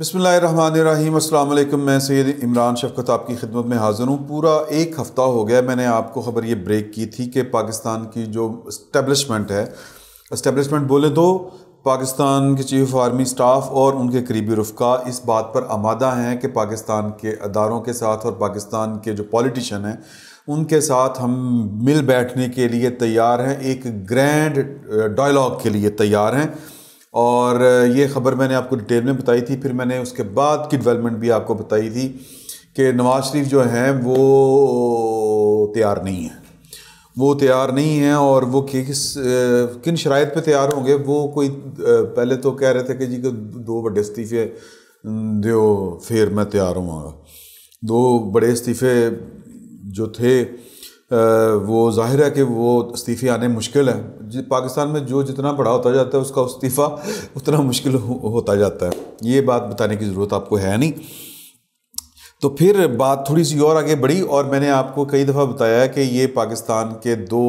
बसमीम अल्लाम मैं सैद इमरान शफकत आपकी खिदमत में हाज़िर हूँ पूरा एक हफ़्ता हो गया मैंने आपको ख़बर ये ब्रेक की थी कि पाकिस्तान की जो इस्टेबलिशमेंट है इस्टेबलिशमेंट बोले तो पाकिस्तान के चीफ आर्मी स्टाफ और उनके करीबी रफ़ा इस बात पर आमादा हैं कि पाकिस्तान के अदारों के साथ और पाकिस्तान के जो पॉलिटिशन हैं उनके साथ हम मिल बैठने के लिए तैयार हैं एक ग्रैंड डायलॉग uh, के लिए तैयार हैं और ये ख़बर मैंने आपको डिटेल में बताई थी फिर मैंने उसके बाद की डेवलपमेंट भी आपको बताई थी कि नवाज़ शरीफ जो हैं वो तैयार नहीं है वो तैयार नहीं हैं और वो किस किन शराइ पे तैयार होंगे वो कोई पहले तो कह रहे थे कि जी को दो बड़े इस्तीफ़े दो फिर मैं तैयार हूँ दो बड़े इस्तीफ़े जो थे वो जाहिर है कि वो इस्तीफ़े आने मुश्किल है पाकिस्तान में जो जितना बड़ा होता जाता है उसका इस्तीफ़ा उतना मुश्किल हो, होता जाता है ये बात बताने की ज़रूरत आपको है नहीं तो फिर बात थोड़ी सी और आगे बढ़ी और मैंने आपको कई दफ़ा बताया कि ये पाकिस्तान के दो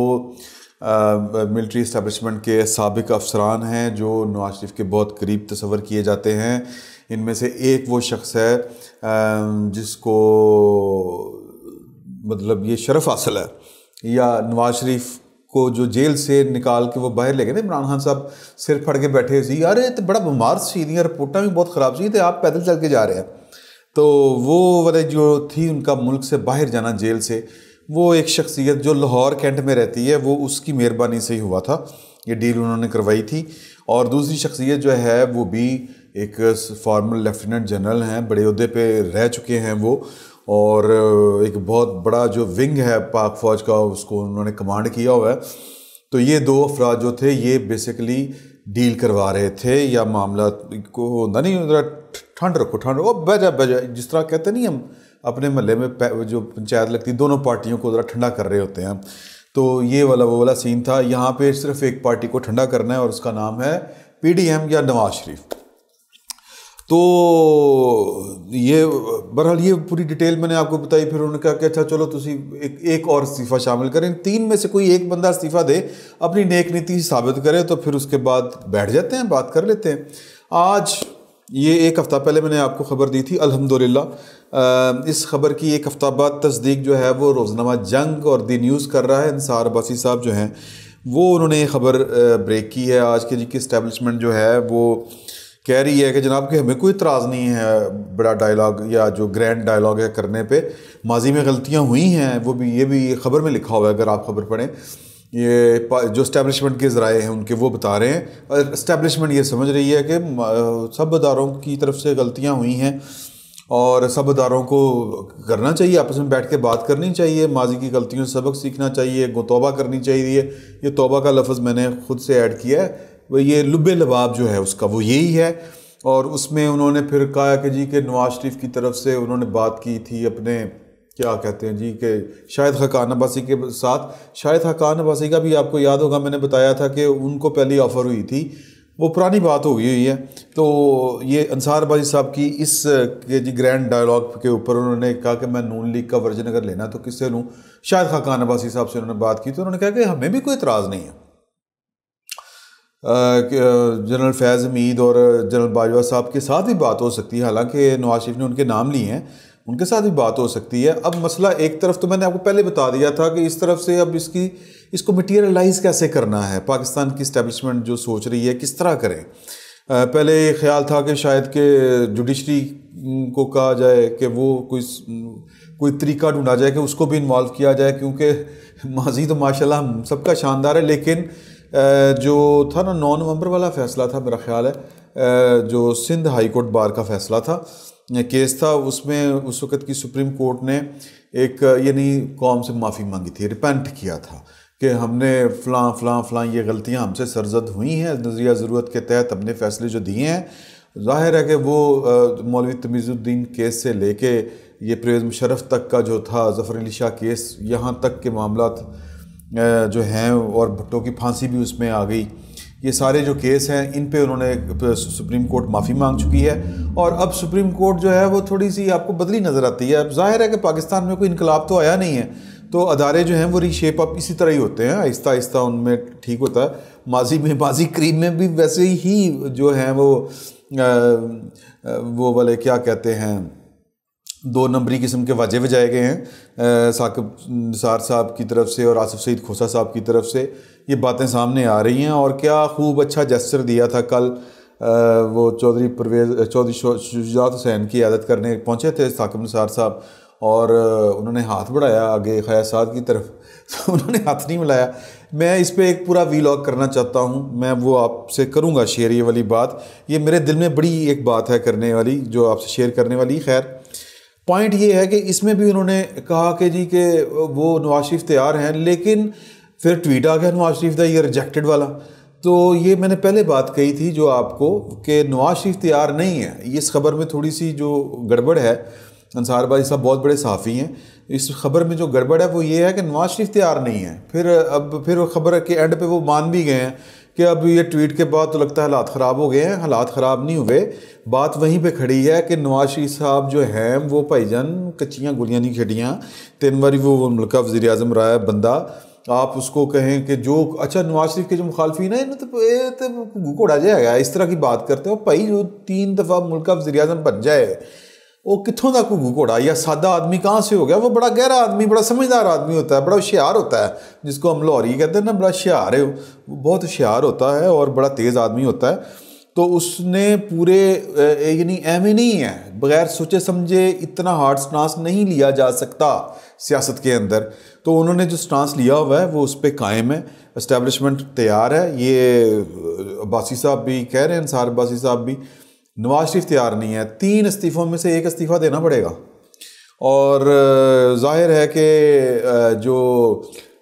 मिलिट्री इस्टबलिशमेंट के सबक अफसरान हैं जो नवाज शरीफ के बहुत करीब तस्वर किए जाते हैं इनमें से एक वो शख्स है आ, जिसको मतलब ये शरफ हासिल है या नवाज शरीफ को जो जेल से निकाल के वो बाहर ले गए थे इमरान खान साहब सिर फट के बैठे सी अरे तो बड़ा बीमार दी रिपोर्टा भी बहुत ख़राब सी थे तो आप पैदल चल के जा रहे हैं तो वो वाले जो थी उनका मुल्क से बाहर जाना जेल से वो एक शख्सियत जो लाहौर कैंट में रहती है वो उसकी मेहरबानी से ही हुआ था ये डील उन्होंने करवाई थी और दूसरी शख्सियत जो है वो भी एक फॉर्मर लेफ्टिनेंट जनरल हैं बड़े अहदे पे रह चुके हैं वो और एक बहुत बड़ा जो विंग है पाक फ़ौज का उसको उन्होंने कमांड किया हुआ है तो ये दो अफराज जो थे ये बेसिकली डील करवा रहे थे या मामला को होता नहीं ठंड रखो ठंड रखो बजा बजा जिस तरह कहते नहीं हम अपने महल्ले में जो पंचायत लगती दोनों पार्टियों को ज़रा ठंडा कर रहे होते हैं तो ये वाला वो वाला सीन था यहाँ पे सिर्फ एक पार्टी को ठंडा करना है और उसका नाम है पीडीएम या नवाज शरीफ तो ये बहरहाल ये पूरी डिटेल मैंने आपको बताई फिर उन्होंने कहा कि अच्छा चलो तुम एक एक और इस्तीफ़ा शामिल करें तीन में से कोई एक बंदा इस्तीफ़ा दे अपनी नेक नीति साबित करे तो फिर उसके बाद बैठ जाते हैं बात कर लेते हैं आज ये एक हफ़्ता पहले मैंने आपको ख़बर दी थी अल्हम्दुलिल्लाह इस ख़बर की एक हफ़्ता बाद तस्दीक जो है वो रोज़नामा जंग और दी न्यूज़ कर रहा है इंसार बसी साहब जो हैं वो उन्होंने खबर ब्रेक की है आज के जी की इस्टेबलिशमेंट जो है वो कह रही है कि जनाब कि हमें कोई इतराज़ नहीं है बड़ा डायलॉग या जो ग्रैंड डायलॉग है करने पे माजी में गलतियां हुई हैं वो भी ये भी ख़बर में लिखा हुआ है अगर आप ख़बर पढ़ें ये जो इस्टेबलिशमेंट के ज़राए हैं उनके वो बता रहे हैं और इस्टेबलिशमेंट ये समझ रही है कि सब अदारों की तरफ से गलतियाँ हुई हैं और सब अदारों को करना चाहिए आपस में बैठ के बात करनी चाहिए माजी की गलतियों से सबक सीखना चाहिए तोबा करनी चाहिए ये तोबा का लफ्ज़ मैंने ख़ुद से ऐड किया है वो ये लुब लबाब जो है उसका वो यही है और उसमें उन्होंने फिर कहा कि जी के नवाज़ शरीफ की तरफ से उन्होंने बात की थी अपने क्या कहते हैं जी के शाहिद हकान अब्बासी के साथ शाहिद हकान अब्बासी का भी आपको याद होगा मैंने बताया था कि उनको पहली ऑफ़र हुई थी वो पुरानी बात हो गई हुई है तो ये अंसार बाजी साहब की इस के जी ग्रैंड डायलॉग के ऊपर उन्होंने कहा कि मैं नून लीग का वर्जन अगर लेना तो किससे लूँ शायद खाकान अब्बासी साहब से उन्होंने बात की तो उन्होंने कहा कि हमें भी कोई इतराज़ नहीं है जनरल फैज़ हमीद और जनरल बाजवा साहब के साथ भी बात हो सकती है हालांकि नवाज शरीफ ने उनके नाम लिए हैं उनके साथ भी बात हो सकती है अब मसला एक तरफ तो मैंने आपको पहले बता दिया था कि इस तरफ से अब इसकी इसको मटीरियलाइज कैसे करना है पाकिस्तान की इस्टेबलिशमेंट जो सोच रही है किस तरह करें पहले ख्याल था कि शायद के जुडिशरी को कहा जाए कि वो कोई कोई तरीका ढूंढा जाए कि उसको भी इन्वॉल्व किया जाए क्योंकि माजी तो माशाल्लाह सबका शानदार है लेकिन जो था ना नौ नवंबर वाला फ़ैसला था मेरा ख्याल है जो सिंध हाई कोर्ट बार का फ़ैसला था केस था उसमें उस वक़्त की सुप्रीम कोर्ट ने एक यानी कौम से माफ़ी मांगी थी रिपेंट किया था कि हमने फ़लां फ़लाँ फ़लाँ ये गलतियाँ हमसे सरजद हुई हैं नजरिया ज़रूरत के तहत हमने फ़ैसले जो दिए हैं ज़ाहिर है कि वो मौलवी तमीज़ुद्दीन केस से लेके ये परवेज़ मुशरफ तक का जो था जफ़र अली शाह केस यहाँ तक के मामला जो हैं और भुट्टो की फांसी भी उसमें आ गई ये सारे जो केस हैं इन पे उन्होंने सुप्रीम कोर्ट माफ़ी मांग चुकी है और अब सुप्रीम कोर्ट जो है वो थोड़ी सी आपको बदली नज़र आती है अब जाहिर है कि पाकिस्तान में कोई इनकलाब तो आया नहीं है तो अदारे जो हैं वो रीशेप अप इसी तरह ही होते हैं आहिस्ता आहिस्ता उनमें ठीक होता है माजी में माजी करीब में भी वैसे ही जो हैं वो आ, वो वाले क्या कहते हैं दो नंबरी किस्म के वाजे बजाए गए हैं साकब निसार साहब की तरफ से और आसिफ सईद खोसा साहब की तरफ से ये बातें सामने आ रही हैं और क्या खूब अच्छा जस्तर दिया था कल वो चौधरी परवेज चौधरी शुजात हुसैन की आदत करने पहुँचे थे साकब निसार साहब और उन्होंने हाथ बढ़ाया आगे खया साद की तरफ तो उन्होंने हाथ नहीं मिलाया मैं इस पर एक पूरा लॉग करना चाहता हूँ मैं वो आपसे करूँगा शेयर ये वाली बात ये मेरे दिल में बड़ी एक बात है करने वाली जो आपसे शेयर करने वाली खैर पॉइंट ये है कि इसमें भी उन्होंने कहा कि जी के वो नवाज शरीफ तैयार हैं लेकिन फिर ट्वीट आ गया नवाज शरीफ का ये रिजेक्टेड वाला तो ये मैंने पहले बात कही थी जो आपको कि नवाज शरीफ तैयार नहीं है इस खबर में थोड़ी सी जो गड़बड़ है अंसार भाई साहब बहुत बड़े साफ़ी हैं इस खबर में जो गड़बड़ है वो ये है कि नवाज शरीफ तैयार नहीं है फिर अब फिर वो खबर के एंड पे वो मान भी गए हैं कि अब ये ट्वीट के बाद तो लगता है हालात ख़राब हो गए हैं हालात ख़राब नहीं हुए बात वहीं पे खड़ी है कि नवाज शरीफ साहब जो हैं वो भाईजान कच्चियाँ गोलियाँ नहीं खेडियाँ तीन बारी वो मुल्क वजी अजम रहा है बंदा आप उसको कहें कि जो अच्छा नवाज शरीफ के जो मुखालफी ना इन्हें तो ये तो घोड़ा जाएगा इस तरह की बात करते हो भाई जो तीन दफ़ा मुल्क वजी अजम बन जाए वो कितों का घुगू घोड़ा या सादा आदमी कहाँ से हो गया वो बड़ा गहरा आदमी बड़ा समझदार आदमी होता है बड़ा होशियार होता है जिसको हम लाहौरी कहते हैं ना बड़ा होशियार है वो बहुत होशियार होता है और बड़ा तेज़ आदमी होता है तो उसने पूरे यानी ही नहीं है बगैर सोचे समझे इतना हार्ड स्टांस नहीं लिया जा सकता सियासत के अंदर तो उन्होंने जो स्टांस लिया हुआ है वो उस पर कायम है इस्टेबलिशमेंट तैयार है ये अब्बासी साहब भी कह रहे हैं अंसार अब्बासी साहब भी नवाज शरीफ तैयार नहीं है तीन इस्तीफ़ों में से एक इस्तीफ़ा देना पड़ेगा और जाहिर है कि जो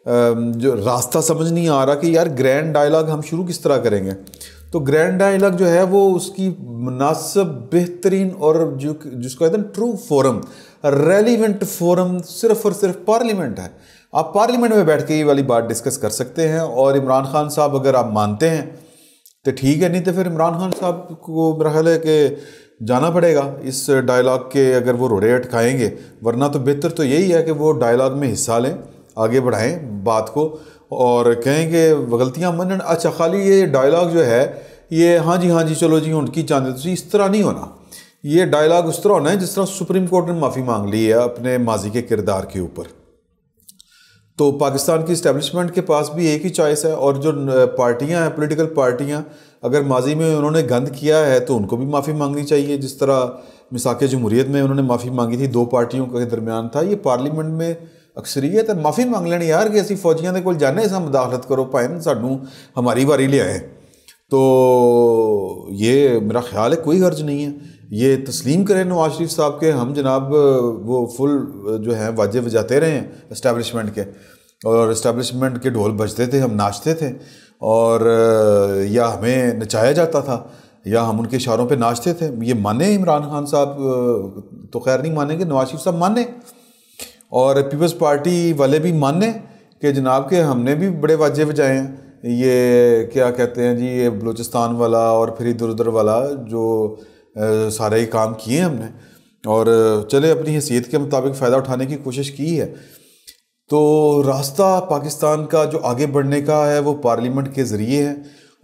जो रास्ता समझ नहीं आ रहा कि यार ग्रैंड डायलॉग हम शुरू किस तरह करेंगे तो ग्रैंड डायलॉग जो है वो उसकी मुनासब बेहतरीन और जो जिसको कहते हैं ट्रू फोरम रेलिवेंट फोरम सिर्फ और सिर्फ पार्लियामेंट है आप पार्लियामेंट में बैठ के ये वाली बात डिस्कस कर सकते हैं और इमरान खान साहब अगर आप मानते हैं तो ठीक है नहीं तो फिर इमरान खान साहब को मेरा ख्याल है कि जाना पड़ेगा इस डायलाग के अगर वो रोड़े अटकाएंगे वरना तो बेहतर तो यही है कि वो डायलाग में हिस्सा लें आगे बढ़ाएं बात को और कहें कि गलतियाँ मनन अच्छा खाली ये डायलाग जो है ये हाँ जी हाँ जी चलो जी हूँ की चांद तो इस तरह नहीं होना ये डायलाग उस तरह होना है जिस तरह सुप्रीम कोर्ट ने माफ़ी मांग ली है अपने माजी के किरदार के ऊपर तो पाकिस्तान की इस्टेबलिशमेंट के पास भी एक ही चॉइस है और जो पार्टियां हैं पॉलिटिकल पार्टियां अगर माजी में उन्होंने गंद किया है तो उनको भी माफ़ी मांगनी चाहिए जिस तरह मिसाक जमहूरीत में उन्होंने माफ़ी मांगी थी दो पार्टियों के दरमियान था ये पार्लीमेंट में ਅਕਸਰੀਅਤ माफ़ी मांग ਲੈਣ यार ਕਿ ਅਸੀਂ ਫੌਜੀਆਂ ਦੇ ਕੋਲ ਜਾਣੇ ਸਾਂ ਮਦਾਖਲਤ ਕਰੋ सू हमारी बारी ਵਾਰੀ ਲਿਆਏ तो ये मेरा ख्याल है कोई हर्ज नहीं है ये तस्लीम करें नवाज शरीफ साहब के हम जनाब वो फुल जो है वाजे बजाते रहे हैं इस्टेबलिशमेंट के और इस्टेबलिशमेंट के ढोल बजते थे हम नाचते थे और या हमें नचाया जाता था या हम उनके इशारों पे नाचते थे ये माने इमरान खान साहब तो खैर नहीं माने कि नवाज शरीफ साहब माने और पीपल्स पार्टी वाले भी माने कि जनाब के हमने भी बड़े वाजे बजाए हैं ये क्या कहते हैं जी ये बलूचिस्तान वाला और फिर इधर उधर वाला जो सारे ही काम किए हमने और चले अपनी हैसियत के मुताबिक फ़ायदा उठाने की कोशिश की है तो रास्ता पाकिस्तान का जो आगे बढ़ने का है वो पार्लियामेंट के ज़रिए है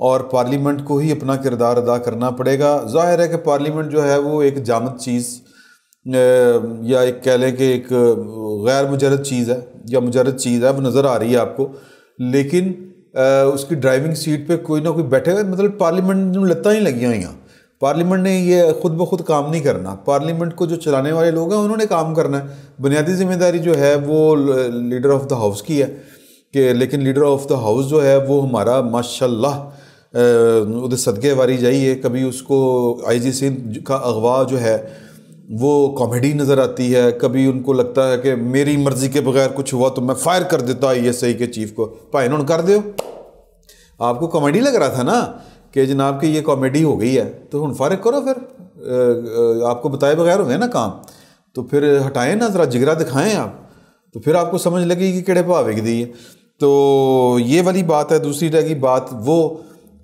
और पार्लियामेंट को ही अपना किरदार अदा करना पड़ेगा जाहिर है कि पार्लियामेंट जो है वो एक जामत चीज़ या एक कह लें कि एक गैर मुजरद चीज़ है या मुजरद चीज़ है वो नज़र आ रही है आपको लेकिन उसकी ड्राइविंग सीट पे कोई ना कोई बैठेगा मतलब पार्लियामेंट ਨੂੰ ही लगी हुई हैं पार्लियामेंट ने ये खुद ब खुद काम नहीं करना पार्लियामेंट को जो चलाने वाले लोग हैं उन्होंने काम करना है बुनियादी जिम्मेदारी जो है वो लीडर ऑफ़ द हाउस की है कि लेकिन लीडर ऑफ़ द हाउस जो है वो हमारा माशाल्लाह उधर सदक़े वारी जाइए कभी उसको आई जी सिंह का अगवा जो है वो कॉमेडी नज़र आती है कभी उनको लगता है कि मेरी मर्ज़ी के बगैर कुछ हुआ तो मैं फ़ायर कर देता आई एस आई के चीफ़ को भाई उन्होंने कर दो आपको कॉमेडी लग रहा था ना कि जनाब की ये कॉमेडी हो गई है तो हूँ फ़र्क करो फिर आपको बताए बगैर हुए ना काम तो फिर हटाएं ना ज़रा जिगरा दिखाएं आप तो फिर आपको समझ लगे कि किड़े भाव की दी है तो ये वाली बात है दूसरी तरह की बात वो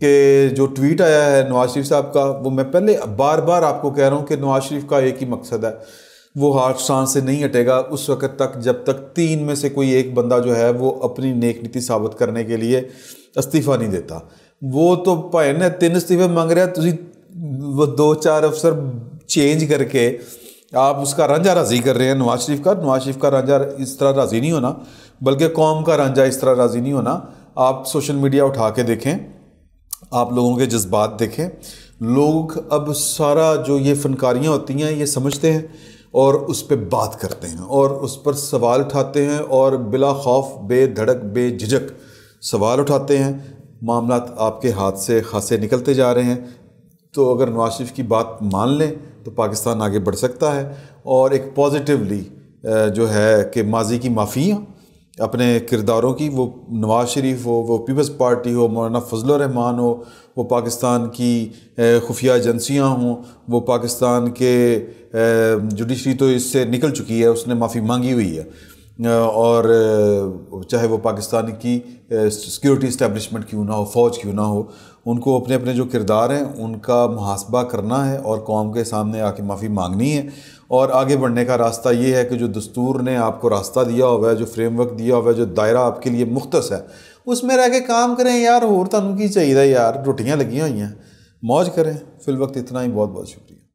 कि जो ट्वीट आया है नवाज शरीफ साहब का वो मैं पहले बार बार आपको कह रहा हूँ कि नवाज शरीफ का एक ही मकसद है वो हार्ट सांस से नहीं हटेगा उस वक़्त तक जब तक तीन में से कोई एक बंदा जो है वो अपनी नेक नीति साबित करने के लिए इस्तीफ़ा नहीं देता वो तो ने तीन इस्तीफे ਅਸਤੀਫੇ ਮੰਗ तुम वो दो चार अफसर चेंज करके आप उसका रांझा राजी कर रहे हैं नवाज शरीफ का नवाज शरीफ का रांझा इस तरह राजी नहीं होना बल्कि कौम का रांझा इस तरह राजी नहीं होना आप सोशल मीडिया उठा के देखें आप लोगों के जज्बात देखें लोग अब सारा जो ये फनकारियाँ होती हैं ये समझते हैं और उस पर बात करते हैं और उस पर सवाल उठाते हैं और बिला खौफ बेधड़क बेझिझक सवाल उठाते हैं मामला आपके हाथ से खासे निकलते जा रहे हैं तो अगर नवाज शरीफ की बात मान लें तो पाकिस्तान आगे बढ़ सकता है और एक पॉजिटिवली जो है कि माजी की माफ़ियाँ अपने किरदारों की वो नवाज़ शरीफ हो वो पीपल्स पार्टी हो मौलाना फजल रहमान हो वो पाकिस्तान की खुफिया एजेंसियाँ हों वो पाकिस्तान के जुडिशरी तो इससे निकल चुकी है उसने माफ़ी मांगी हुई है और चाहे वो पाकिस्तान की सिक्योरिटी इस्टेब्लिशमेंट क्यों ना हो फ़ौज क्यों ना हो उनको अपने अपने जो किरदार हैं उनका मुहासबा करना है और कौम के सामने आके माफ़ी मांगनी है और आगे बढ़ने का रास्ता ये है कि जो दस्तूर ने आपको रास्ता दिया हुआ है जो फ्रेमवर्क दिया हुआ है जो दायरा आपके लिए मुख्तस है उसमें रह के काम करें यार होर तहू की चाहिए यार रोटियाँ लगी हुई हैं मौज करें फिल वक्त इतना ही बहुत बहुत शुक्रिया